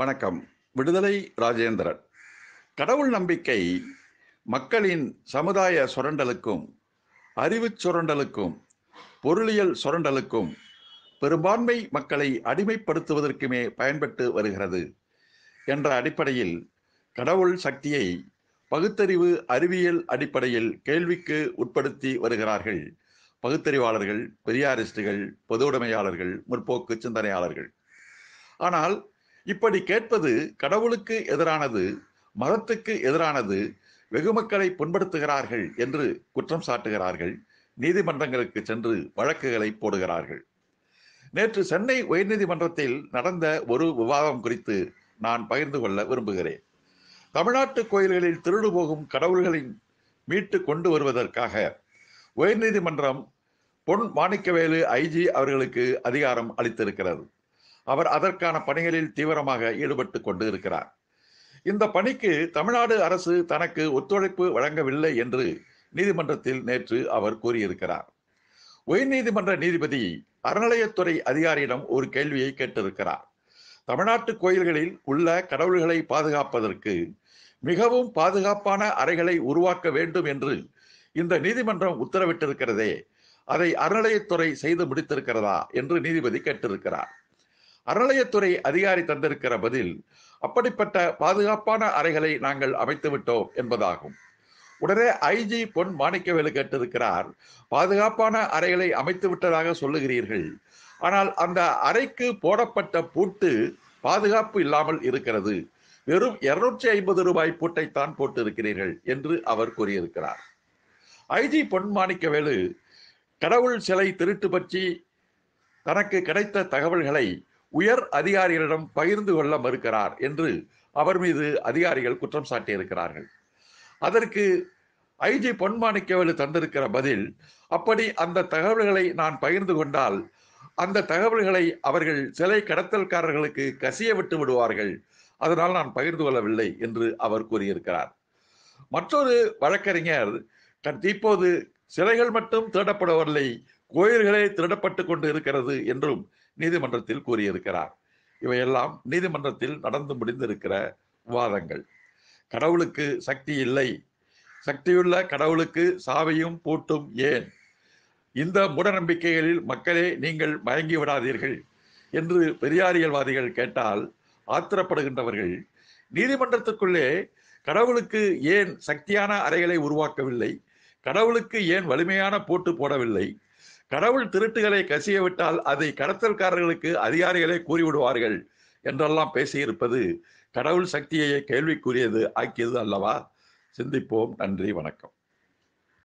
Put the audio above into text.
வணக்கம் விடுதலை ராஜேந்திரன் கடவுள் நம்பிக்கை மக்களின் சமுதாய சுரண்டலுக்கும் அறிவு சுரண்டலுக்கும் பொருளியல் சுரண்டலுக்கும் பெரும்பான்மை மக்களை அடிமைப்படுத்துவதற்குமே பயன்பட்டு வருகிறது என்ற அடிப்படையில் கடவுள் சக்தியை பகுத்தறிவு அறிவியல் அடிப்படையில் கேள்விக்கு உட்படுத்தி வருகிறார்கள் பகுத்தறிவாளர்கள் பெரியாரிஸ்டுகள் பொது உடைமையாளர்கள் முற்போக்கு சிந்தனையாளர்கள் ஆனால் இப்படி கேட்பது கடவுளுக்கு எதிரானது மதத்துக்கு எதிரானது வெகுமக்களை புண்படுத்துகிறார்கள் என்று குற்றம் சாட்டுகிறார்கள் நீதிமன்றங்களுக்கு சென்று வழக்குகளை போடுகிறார்கள் நேற்று சென்னை உயர்நீதிமன்றத்தில் நடந்த ஒரு விவாதம் குறித்து நான் பகிர்ந்து கொள்ள விரும்புகிறேன் தமிழ்நாட்டு கோயில்களில் திருடு போகும் கடவுள்களின் மீட்டு கொண்டு வருவதற்காக உயர்நீதிமன்றம் பொன் மாணிக்கவேலு ஐஜி அவர்களுக்கு அதிகாரம் அளித்திருக்கிறது அவர் அதற்கான பணிகளில் தீவிரமாக ஈடுபட்டு கொண்டு இருக்கிறார் இந்த பணிக்கு தமிழ்நாடு அரசு தனக்கு ஒத்துழைப்பு வழங்கவில்லை என்று நீதிமன்றத்தில் நேற்று அவர் கூறியிருக்கிறார் உயர்நீதிமன்ற நீதிபதி அறநிலையத்துறை அதிகாரியிடம் ஒரு கேள்வியை கேட்டிருக்கிறார் தமிழ்நாட்டு கோயில்களில் உள்ள கடவுள்களை பாதுகாப்பதற்கு மிகவும் பாதுகாப்பான அறைகளை உருவாக்க வேண்டும் என்று இந்த நீதிமன்றம் உத்தரவிட்டிருக்கிறதே அதை அறநிலையத்துறை செய்து முடித்திருக்கிறதா என்று நீதிபதி கேட்டிருக்கிறார் அறநிலையத்துறை அதிகாரி தந்திருக்கிற பதில் அப்படிப்பட்ட பாதுகாப்பான அறைகளை நாங்கள் அமைத்து விட்டோம் என்பதாகும் உடனே ஐஜி பொன் மாணிக்கவேலு கேட்டிருக்கிறார் பாதுகாப்பான அறைகளை அமைத்து விட்டதாக சொல்லுகிறீர்கள் ஆனால் அந்த அறைக்கு போடப்பட்ட பூட்டு பாதுகாப்பு இல்லாமல் இருக்கிறது வெறும் இருநூற்றி ஐம்பது ரூபாய் பூட்டைத்தான் போட்டிருக்கிறீர்கள் என்று அவர் கூறியிருக்கிறார் ஐஜி பொன் மாணிக்கவேலு கடவுள் சிலை திருட்டு பற்றி தனக்கு கிடைத்த தகவல்களை உயர் அதிகாரிகளிடம் பகிர்ந்து கொள்ள மறுக்கிறார் என்று அவர் மீது அதிகாரிகள் குற்றம் சாட்டியிருக்கிறார்கள் அதற்கு ஐஜி பொன்மாணிக்கவேலு தந்திருக்கிற பதில் அப்படி அந்த தகவல்களை நான் பகிர்ந்து கொண்டால் அந்த தகவல்களை அவர்கள் சிலை கடத்தல்காரர்களுக்கு கசிய விட்டு விடுவார்கள் அதனால் நான் பகிர்ந்து கொள்ளவில்லை என்று அவர் கூறியிருக்கிறார் மற்றொரு வழக்கறிஞர் தற்போது சிலைகள் மட்டும் தேடப்படவில்லை கோயில்களே திருடப்பட்டு கொண்டு இருக்கிறது என்றும் நீதிமன்றத்தில் கூறியிருக்கிறார் இவையெல்லாம் நீதிமன்றத்தில் நடந்து முடிந்திருக்கிற வாதங்கள் கடவுளுக்கு சக்தி இல்லை சக்தியுள்ள கடவுளுக்கு சாவையும் பூட்டும் ஏன் இந்த மூடநம்பிக்கைகளில் மக்களே நீங்கள் மயங்கி விடாதீர்கள் என்று பெரியாரியல்வாதிகள் கேட்டால் ஆத்திரப்படுகின்றவர்கள் நீதிமன்றத்துக்குள்ளே கடவுளுக்கு ஏன் சக்தியான அறைகளை உருவாக்கவில்லை கடவுளுக்கு ஏன் வலிமையான போட்டு போடவில்லை கடவுள் திருட்டுகளை கசிய விட்டால் அதை கடத்தல்காரர்களுக்கு அதிகாரிகளே கூறிவிடுவார்கள் என்றெல்லாம் பேசியிருப்பது கடவுள் சக்தியை கேள்விக்குரியது ஆக்கியது அல்லவா சிந்திப்போம் நன்றி வணக்கம்